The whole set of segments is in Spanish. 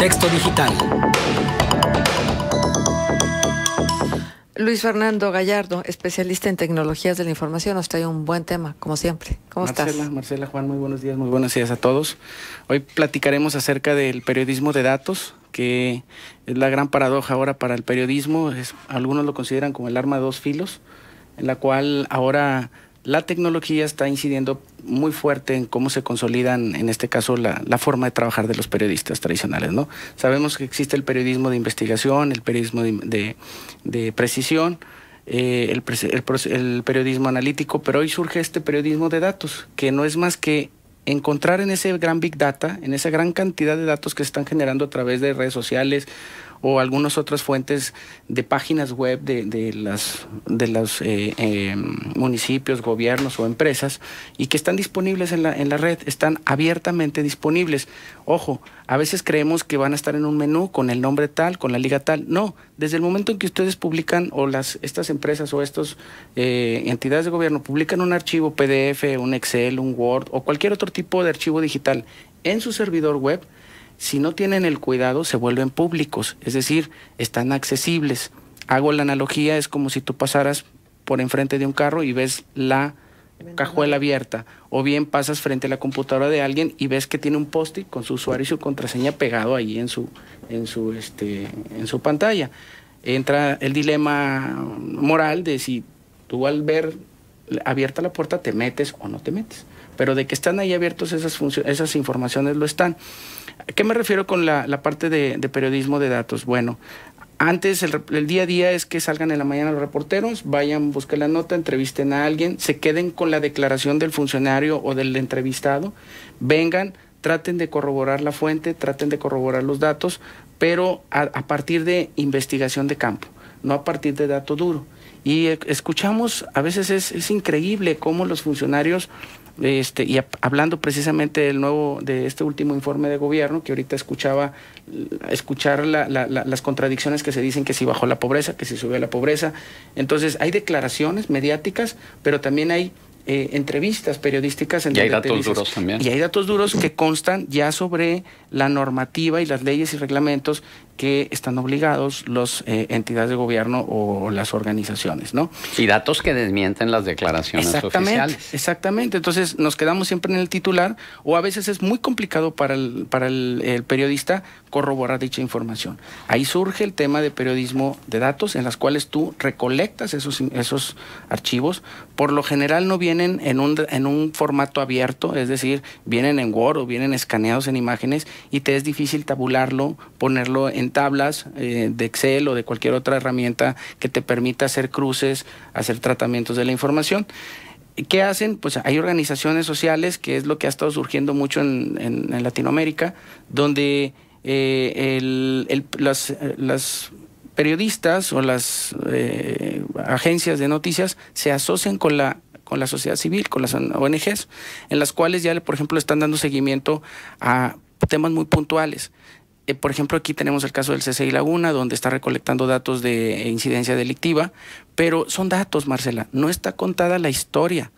texto Digital. Luis Fernando Gallardo, especialista en tecnologías de la información, nos trae un buen tema, como siempre. ¿Cómo estás? Marcela, Marcela, Juan, muy buenos días, muy buenos días a todos. Hoy platicaremos acerca del periodismo de datos, que es la gran paradoja ahora para el periodismo. algunos lo consideran como el arma de dos filos, en la cual ahora la tecnología está incidiendo muy fuerte en cómo se consolidan, en este caso, la, la, forma de trabajar de los periodistas tradicionales. ¿no? Sabemos que existe el periodismo de investigación, el periodismo de, precisión, eh, el, el periodismo analítico, pero hoy surge este periodismo de datos, que no es más que encontrar en ese gran big data, en esa gran cantidad de datos que se están generando a través de redes sociales o algunas otras fuentes de páginas web de, las, de los eh, eh, municipios, gobiernos o empresas y que están disponibles en la, en la red, están abiertamente disponibles. Ojo, a veces creemos que van a estar en un menú con el nombre tal, con la liga tal. No, desde el momento en que ustedes publican o las, estas empresas o estas eh, entidades de gobierno publican un archivo PDF, un Excel, un Word o cualquier otro tipo de archivo digital en su servidor web, si no tienen el cuidado, se vuelven públicos, es decir, están accesibles. Hago la analogía, es como si tú pasaras por enfrente de un carro y ves la cajuela abierta, o bien pasas frente a la computadora de alguien y ves que tiene un post-it con su usuario y su contraseña pegado ahí en su, en su, este, en su pantalla. Entra el dilema moral de si tú al ver abierta la puerta te metes o no te metes pero de que están ahí abiertos esas, esas informaciones lo están. qué me refiero con la, parte de, periodismo de datos? Bueno, antes el, día a día es que salgan en la mañana los reporteros, vayan, busquen la nota, entrevisten a alguien, se queden con la declaración del funcionario o del entrevistado, vengan, traten de corroborar la fuente, traten de corroborar los datos, pero a, partir de investigación de campo, no a partir de dato duro. Y eh, escuchamos, a veces es, es increíble cómo los funcionarios este, y hablando precisamente del nuevo, de este último informe de gobierno, que ahorita escuchaba, escuchar las contradicciones que se dicen que si bajó la pobreza, que si subió la pobreza. Entonces, hay declaraciones mediáticas, pero también hay eh, entrevistas periodísticas. En y hay datos duros también. Y hay datos duros que constan ya sobre la normativa y las leyes y reglamentos que están obligados las eh, entidades de gobierno o las organizaciones, ¿no? Y datos que desmienten las declaraciones exactamente, oficiales. Exactamente. Entonces nos quedamos siempre en el titular o a veces es muy complicado para el, para el, periodista corroborar dicha información. Ahí surge el tema de periodismo de datos en las cuales tú recolectas esos, esos archivos. Por lo general no viene vienen en un, en un formato abierto, es decir, vienen en Word o vienen escaneados en imágenes y te es difícil tabularlo, ponerlo en tablas eh, de Excel o de cualquier otra herramienta que te permita hacer cruces, hacer tratamientos de la información. ¿Qué hacen? Pues hay organizaciones sociales, que es lo que ha estado surgiendo mucho en, en, Latinoamérica, donde eh, las, periodistas o las eh, agencias de noticias se asocian con la con la sociedad civil, con las ONGs, en las cuales ya, por ejemplo, están dando seguimiento a temas muy puntuales. Eh, por ejemplo, aquí tenemos el caso del CCI Laguna, donde está recolectando datos de incidencia delictiva, pero son datos, Marcela, no está contada la historia.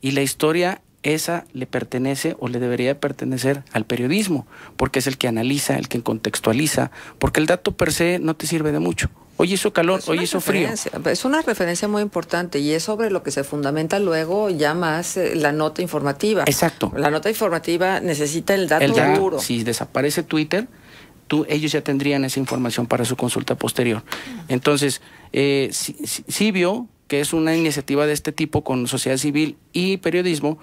Y la historia esa le pertenece o le debería pertenecer al periodismo, porque es el que analiza, el que contextualiza, porque el dato per se no te sirve de mucho. Hoy hizo calor, hoy hizo frío. Es una referencia muy importante y es sobre lo que se fundamenta luego ya más eh, la nota informativa. Exacto. La nota informativa necesita el dato, duro. Si desaparece Twitter, tú, ellos ya tendrían esa información para su consulta posterior. Entonces, eh, vio que es una iniciativa de este tipo con sociedad civil y periodismo,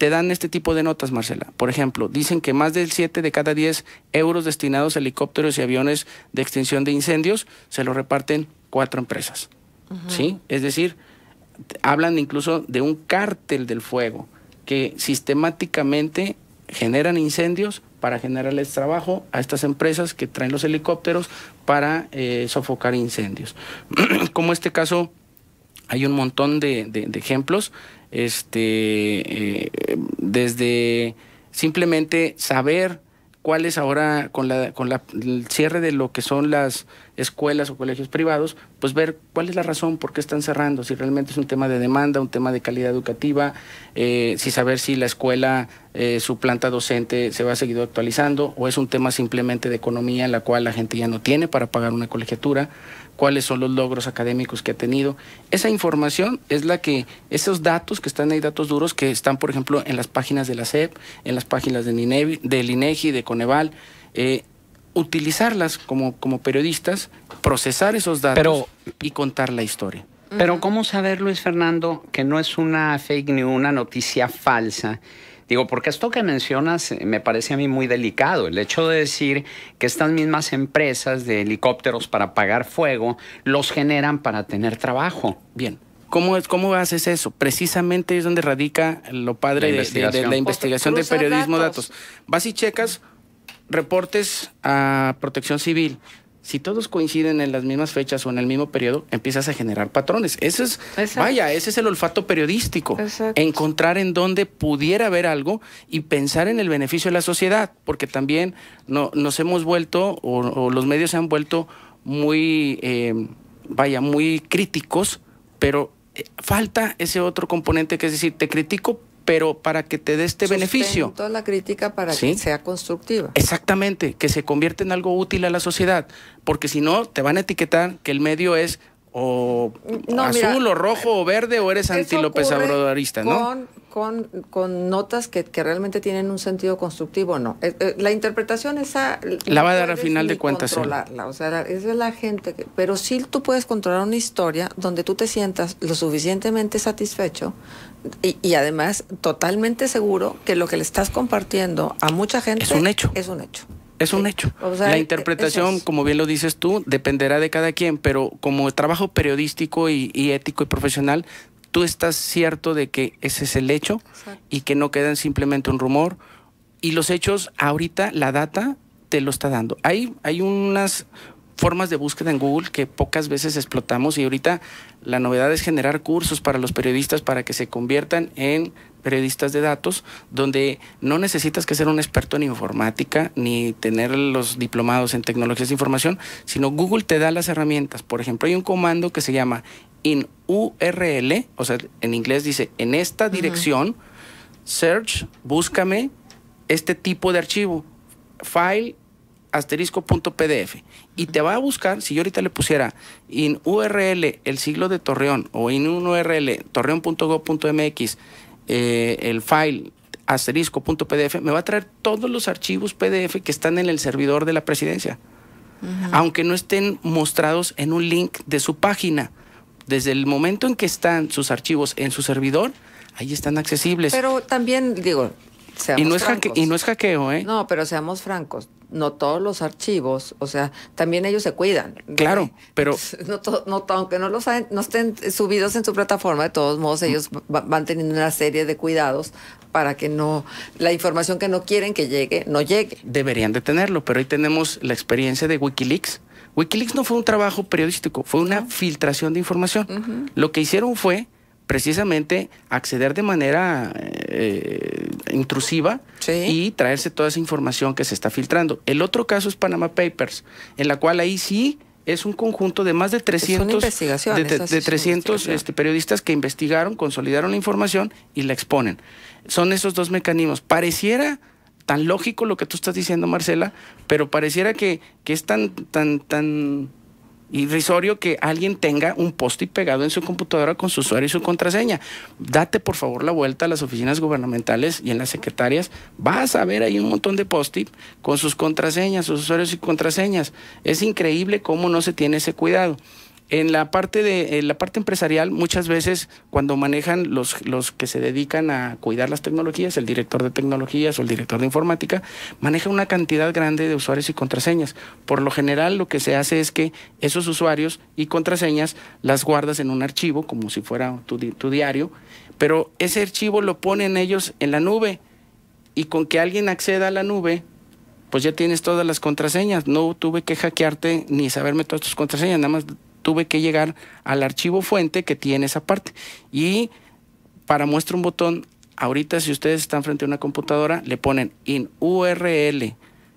te dan este tipo de notas, Marcela. Por ejemplo, dicen que más del 7 de cada 10 euros destinados a helicópteros y aviones de extinción de incendios se lo reparten cuatro empresas. ¿Sí? Es decir, hablan incluso de un cártel del fuego que sistemáticamente generan incendios para generarles trabajo a estas empresas que traen los helicópteros para eh, sofocar incendios. Como este caso hay un montón de, ejemplos, este, eh, desde simplemente saber cuáles ahora con, la, con la, el cierre de lo que son las escuelas o colegios privados, pues ver cuál es la razón por qué están cerrando, si realmente es un tema de demanda, un tema de calidad educativa, eh, si saber si la escuela, eh, su planta docente se va a seguir actualizando o es un tema simplemente de economía en la cual la gente ya no tiene para pagar una colegiatura, cuáles son los logros académicos que ha tenido. Esa información es la que, esos datos que están ahí, datos duros que están, por ejemplo, en las páginas de la SEP, en las páginas de del INEGI, de Coneval, eh, utilizarlas como, como periodistas, procesar esos datos y contar la historia. Pero ¿cómo saber, Luis Fernando, que no es una fake ni una noticia falsa? Digo, porque esto que mencionas eh, me parece a mí muy delicado, el hecho de decir que estas mismas empresas de helicópteros para apagar fuego los generan para tener trabajo. Bien, ¿Cómo, es, ¿Cómo haces eso? Precisamente es donde radica lo padre de, la investigación de periodismo datos. datos. Vas y checas reportes a protección civil. Si todos coinciden en las mismas fechas o en el mismo periodo, empiezas a generar patrones. Eso es, vaya, ese es el olfato periodístico. Encontrar en dónde pudiera haber algo y pensar en el beneficio de la sociedad, porque también no, nos hemos vuelto, o, los medios se han vuelto muy, eh, vaya, muy críticos, pero eh, falta ese otro componente que es decir, te critico pero para que te dé este beneficio toda la crítica para que sea constructiva. Exactamente, que se convierta en algo útil a la sociedad, porque si no, te van a etiquetar que el medio es o azul o rojo o verde o eres anti López Obradorista, ¿no? Con, con, notas que, que, realmente tienen un sentido constructivo, no. Eh, eh, la interpretación esa la va a dar al final de cuentas. ¿eh? Controlarla, o sea, la gente, pero si tú puedes controlar una historia donde tú te sientas lo suficientemente satisfecho y, y, además totalmente seguro que lo que le estás compartiendo a mucha gente es un hecho. Es un hecho. Es un eh, hecho. la eh, interpretación, como bien lo dices tú, dependerá de cada quien, pero como trabajo periodístico y, y ético y profesional, tú estás cierto de que ese es el hecho y que no quedan simplemente un rumor. Y los hechos, ahorita la data te lo está dando. Hay, hay unas formas de búsqueda en Google que pocas veces explotamos y ahorita la novedad es generar cursos para los periodistas para que se conviertan en periodistas de datos, donde no necesitas que ser un experto en informática ni tener los diplomados en tecnologías de información, sino Google te da las herramientas. Por ejemplo, hay un comando que se llama in URL, o sea, en inglés dice en esta dirección, search, búscame este tipo de archivo, file asterisco.pdf y te va a buscar, si yo ahorita le pusiera in URL el siglo de Torreón o in un URL torreón.gov.mx eh, el file asterisco.pdf, me va a traer todos los archivos PDF que están en el servidor de la presidencia, aunque no estén mostrados en un link de su página. Desde el momento en que están sus archivos en su servidor, ahí están accesibles. Pero también, digo, y no, es y no es hackeo, ¿eh? No, pero seamos francos no todos los archivos, o sea, también ellos se cuidan. Claro, pero... No, no aunque no, lo saben, no estén subidos en su plataforma, de todos modos ellos van teniendo una serie de cuidados para que no la información que no quieren que llegue, no llegue. Deberían de tenerlo, pero ahí tenemos la experiencia de Wikileaks. Wikileaks no fue un trabajo periodístico, fue una filtración de información. Lo que hicieron fue precisamente acceder de manera eh, intrusiva y traerse toda esa información que se está filtrando. El otro caso es Panama Papers, en la cual ahí sí es un conjunto de más de 300, este, periodistas que investigaron, consolidaron la información y la exponen. Son esos dos mecanismos. Pareciera tan lógico lo que tú estás diciendo, Marcela, pero pareciera que, que es tan, tan, tan irrisorio que alguien tenga un post-it pegado en su computadora con su usuario y su contraseña. Date por favor la vuelta a las oficinas gubernamentales y en las secretarias. Vas a ver ahí un montón de post-it con sus contraseñas, sus usuarios y contraseñas. Es increíble cómo no se tiene ese cuidado. En la parte de la parte empresarial, muchas veces cuando manejan los, los que se dedican a cuidar las tecnologías, el director de tecnologías o el director de informática, maneja una cantidad grande de usuarios y contraseñas. Por lo general, lo que se hace es que esos usuarios y contraseñas las guardas en un archivo, como si fuera tu, tu diario, pero ese archivo lo ponen ellos en la nube y con que alguien acceda a la nube, pues ya tienes todas las contraseñas. No tuve que hackearte ni saberme todas tus contraseñas, nada más tuve que llegar al archivo fuente que tiene esa parte. Y para muestra un botón, ahorita si ustedes están frente a una computadora, le ponen in URL,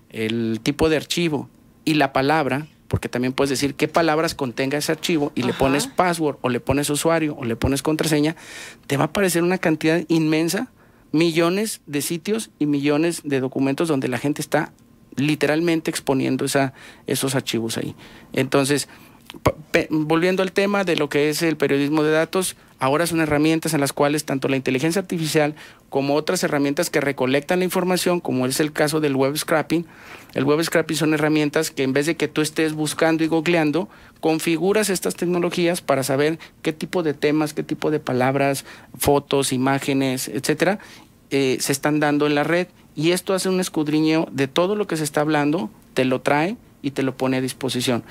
el tipo de archivo y la palabra, porque también puedes decir qué palabras contenga ese archivo y le pones password o le pones usuario o le pones contraseña, te va a aparecer una cantidad inmensa, millones de sitios y millones de documentos donde la gente está literalmente exponiendo esa, esos archivos ahí. Entonces, volviendo al tema de lo que es el periodismo de datos, ahora son herramientas en las cuales tanto la inteligencia artificial como otras herramientas que recolectan la información, como es el caso del web scrapping. El web scrapping son herramientas que en vez de que tú estés buscando y googleando, configuras estas tecnologías para saber qué tipo de temas, qué tipo de palabras, fotos, imágenes, etcétera, eh, se están dando en la red. Y esto hace un escudriñeo de todo lo que se está hablando, te lo trae y te lo pone a disposición.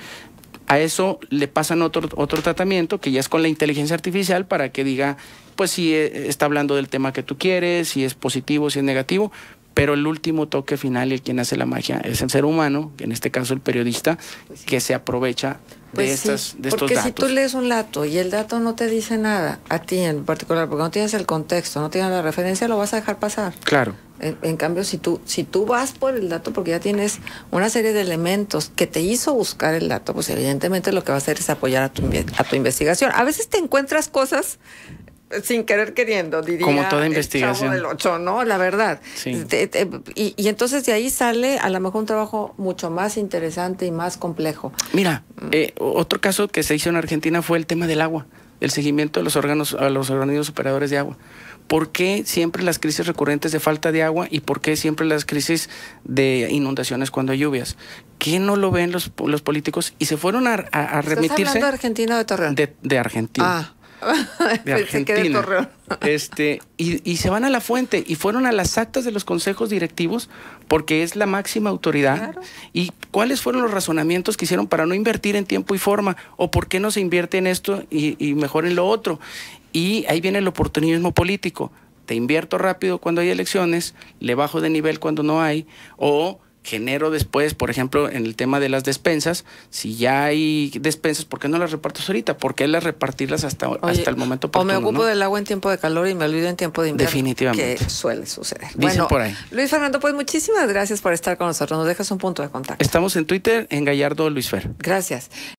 A eso le pasan otro, otro tratamiento que ya es con la inteligencia artificial para que diga, pues si eh, está hablando del tema que tú quieres, si es positivo, si es negativo, pero el último toque final y el quien hace la magia es el ser humano, en este caso el periodista, pues que se aprovecha de, pues estos datos. Porque si tú lees un dato y el dato no te dice nada, a ti en particular, porque no tienes el contexto, no tienes la referencia, lo vas a dejar pasar. Claro. En, cambio, si tú, si tú vas por el dato porque ya tienes una serie de elementos que te hizo buscar el dato, pues evidentemente lo que va a hacer es apoyar a tu, a tu investigación. A veces te encuentras cosas sin querer queriendo, diría. Como toda investigación. El ¿no? La verdad. y, entonces de ahí sale a lo mejor un trabajo mucho más interesante y más complejo. Mira, mm. eh, otro caso que se hizo en Argentina fue el tema del agua, el seguimiento de los órganos, a los organismos operadores de agua. ¿Por qué siempre las crisis recurrentes de falta de agua y por qué siempre las crisis de inundaciones cuando hay lluvias? ¿Qué no lo ven los, los políticos? Y se fueron a, remitirse. hablando de Argentina o de Torreón? De, Argentina. Ah. este, y, se van a la fuente y fueron a las actas de los consejos directivos porque es la máxima autoridad. ¿Y cuáles fueron los razonamientos que hicieron para no invertir en tiempo y forma? ¿O por qué no se invierte en esto y, y mejor en lo otro? Y ahí viene el oportunismo político. Te invierto rápido cuando hay elecciones, le bajo de nivel cuando no hay, o genero después, por ejemplo, en el tema de las despensas, si ya hay despensas, ¿por qué no las repartes ahorita? ¿Por qué las repartirlas hasta, hasta el momento oportuno? O me ocupo del agua en tiempo de calor y me olvido en tiempo de invierno. Definitivamente. Que suele suceder. bueno, Luis Fernando, pues muchísimas gracias por estar con nosotros. Nos dejas un punto de contacto. Estamos en Twitter, en Gallardo Luis Fer. Gracias.